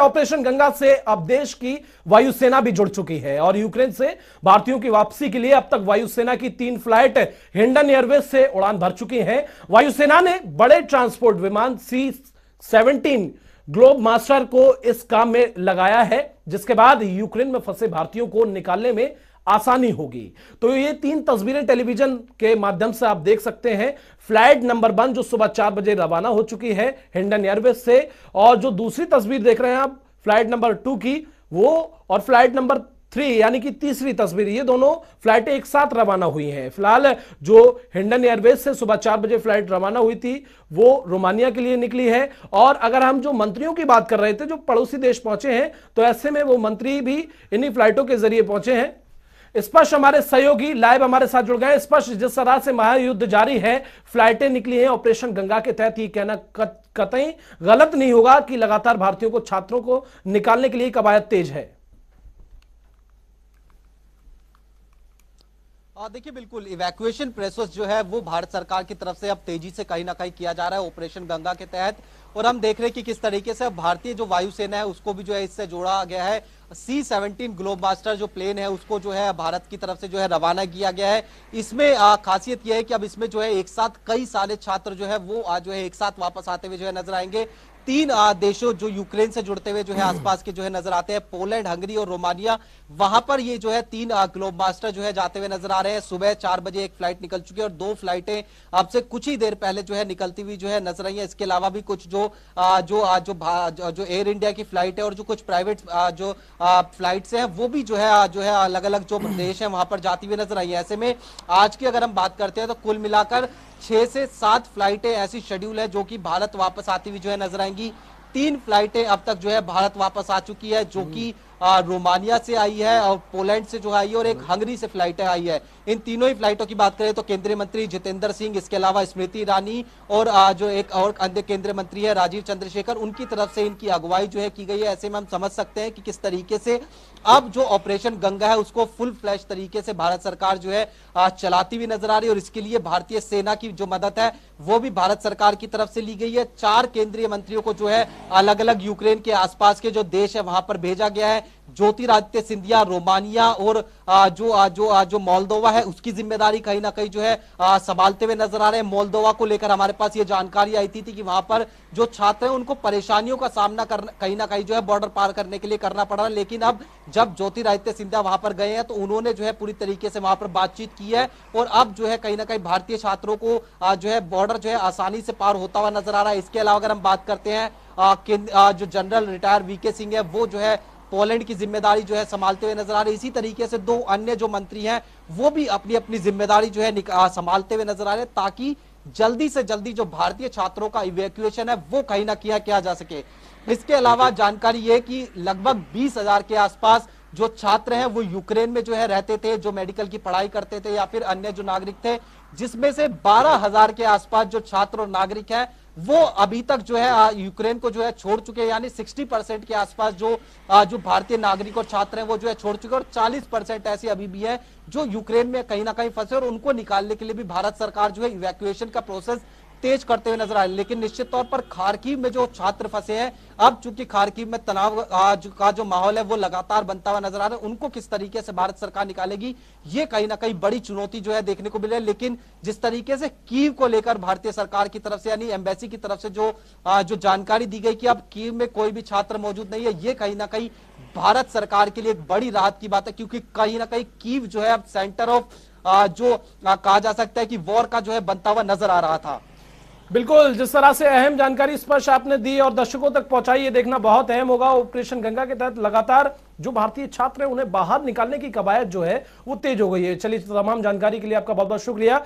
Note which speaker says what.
Speaker 1: operation Ganga से अब देश की वायुसेना भी जुड़ चुकी है और यूक्रेन से भारतीयों की वापसी के लिए अब तक वायुसेना की तीन फ्लाइट हिंडन एयरवेज से उड़ान भर चुकी हैं वायुसेना ने बड़े ट्रांसपोर्ट विमान सी सेवनटीन ग्लोब मास्टर को इस काम में लगाया है जिसके बाद यूक्रेन में फंसे भारतीयों को निकालने में आसानी होगी तो ये तीन तस्वीरें टेलीविजन के माध्यम से आप देख सकते हैं फ्लाइट नंबर वन जो सुबह चार बजे रवाना हो चुकी है हिंडन एयरवेज से और जो दूसरी तस्वीर देख रहे हैं आप फ्लाइट नंबर टू की वो और फ्लाइट नंबर थ्री यानी कि तीसरी तस्वीर ये दोनों फ्लाइटें एक साथ रवाना हुई हैं फिलहाल जो हिंडन एयरवेज से सुबह चार बजे फ्लाइट रवाना हुई थी वो रोमानिया के लिए निकली है और अगर हम जो मंत्रियों की बात कर रहे थे जो पड़ोसी देश पहुंचे हैं तो ऐसे में वो मंत्री भी इन्हीं फ्लाइटों के जरिए पहुंचे हैं स्पर्श हमारे सहयोगी लाइव हमारे साथ जुड़ गए स्पर्श जिस तरह से महायुद्ध जारी है फ्लाइटें निकली हैं ऑपरेशन गंगा के तहत ये कहना कतई गलत नहीं होगा कि लगातार भारतीयों को छात्रों को निकालने के लिए कवायद तेज है
Speaker 2: और देखिए बिल्कुल इवैक्यूएशन प्रोसेस जो है वो भारत सरकार की तरफ से अब तेजी से कहीं ना कहीं किया जा रहा है ऑपरेशन गंगा के तहत और हम देख रहे हैं कि किस तरीके से भारतीय जो वायुसेना है उसको भी जो है इससे जोड़ा गया है सी सेवनटीन ग्लोब मास्टर जो प्लेन है उसको जो है भारत की तरफ से जो है रवाना किया गया है इसमें खासियत यह है कि अब इसमें जो है एक साथ कई सारे छात्र जो है वो आज जो है एक साथ वापस आते हुए जो है नजर आएंगे तीन देशों जो यूक्रेन से जुड़ते हुए जो है आसपास के जो है नजर आते हैं पोलैंड हंगरी और रोमानिया वहां पर ये जो है तीन ग्लोब मास्टर जो है जाते हुए नजर आ रहे हैं सुबह चार बजे एक फ्लाइट निकल चुकी है और दो फ्लाइटें अब से कुछ ही देर पहले जो है निकलती हुई जो है नजर आई है इसके अलावा भी कुछ जो जो जो जो एयर इंडिया की फ्लाइट है और जो कुछ प्राइवेट जो फ्लाइट है वो भी जो है जो है अलग अलग जो देश है वहां पर जाती हुई नजर आई है ऐसे में आज की अगर हम बात करते हैं तो कुल मिलाकर छह से सात फ्लाइटें ऐसी शेड्यूल है जो कि भारत वापस आती हुई जो है नजर आएंगी तीन फ्लाइटें अब तक जो है भारत वापस आ चुकी है जो कि रोमानिया से आई है और पोलैंड से जो आई है और एक हंगरी से फ्लाइट आई है इन तीनों ही फ्लाइटों की बात करें तो केंद्रीय मंत्री जितेंद्र सिंह इसके अलावा स्मृति ईरानी और जो एक और अन्य केंद्रीय मंत्री है राजीव चंद्रशेखर उनकी तरफ से इनकी अगुवाई जो है की गई है ऐसे में हम समझ सकते हैं कि किस तरीके से अब जो ऑपरेशन गंगा है उसको फुल फ्लैश तरीके से भारत सरकार जो है चलाती हुई नजर आ रही है और इसके लिए भारतीय सेना की जो मदद है वो भी भारत सरकार की तरफ से ली गई है चार केंद्रीय मंत्रियों को जो है अलग अलग यूक्रेन के आसपास के जो देश है वहां पर भेजा गया है ज्योतिरादित्य सिंधिया रोमानिया और जो जो जो मोलदोवा है उसकी जिम्मेदारी कहीं ना कहीं जो है संभालते हुए नजर आ रहे हैं मोलदोवा को लेकर हमारे पास ये जानकारी आई थी, थी कि वहां पर जो छात्र हैं उनको परेशानियों का सामना कहीं ना कहीं जो है बॉर्डर पार करने के लिए करना पड़ रहा है लेकिन अब जब ज्योतिरादित्य सिंधिया वहां पर गए हैं तो उन्होंने जो है पूरी तरीके से वहां पर बातचीत की है और अब जो है कहीं ना कहीं भारतीय छात्रों को जो है बॉर्डर जो है आसानी से पार होता हुआ नजर आ रहा है इसके अलावा अगर हम बात करते हैं जो जनरल रिटायर वीके सिंह है वो जो है पोलैंड की जिम्मेदारी जो है संभालते हुए नजर आ हैं इसी तरीके से दो अन्य जो मंत्री हैं वो भी अपनी अपनी जिम्मेदारी जो है संभालते हुए नजर आ रहे हैं ताकि जल्दी से जल्दी जो भारतीय छात्रों का इवेक्यूएशन है वो कहीं ना किया, किया जा सके इसके अलावा जानकारी ये कि लगभग बीस हजार के आसपास जो छात्र हैं वो यूक्रेन में जो है रहते थे जो मेडिकल की पढ़ाई करते थे या फिर अन्य जो नागरिक थे जिसमें से बारह हजार के आसपास जो छात्र और नागरिक हैं वो अभी तक जो है यूक्रेन को जो है छोड़ चुके हैं यानी 60 परसेंट के आसपास जो जो भारतीय नागरिक और छात्र हैं वो जो है छोड़ चुके हैं और 40 परसेंट ऐसे अभी भी है जो यूक्रेन में कहीं ना कहीं फंसे और उनको निकालने के लिए भी भारत सरकार जो है इवैक्यूएशन का प्रोसेस तेज करते हुए नजर आए लेकिन निश्चित तौर पर खारकीव में जो छात्र फंसे हैं अब चूंकि खारकीव में तनाव का जो माहौल है वो लगातार बनता हुआ नजर आ रहा है उनको किस तरीके से भारत सरकार निकालेगी ये कहीं ना कहीं बड़ी चुनौती जो है देखने को मिले लेकिन जिस तरीके से कीव को लेकर भारतीय सरकार की तरफ से यानी एम्बेसी की तरफ से जो जो जानकारी दी गई कि अब कीव में कोई भी छात्र मौजूद नहीं है ये कहीं ना कहीं भारत सरकार के लिए एक बड़ी राहत की बात है क्योंकि कहीं ना कहीं कीव जो है अब सेंटर ऑफ जो कहा जा सकता है कि वॉर का जो है बनता हुआ नजर आ रहा था
Speaker 1: बिल्कुल जिस तरह से अहम जानकारी स्पर्श आपने दी और दर्शकों तक पहुंचाई ये देखना बहुत अहम होगा ऑपरेशन गंगा के तहत लगातार जो भारतीय छात्र हैं उन्हें बाहर निकालने की कवायद जो है वो तेज हो गई है चलिए तमाम जानकारी के लिए आपका बहुत बहुत शुक्रिया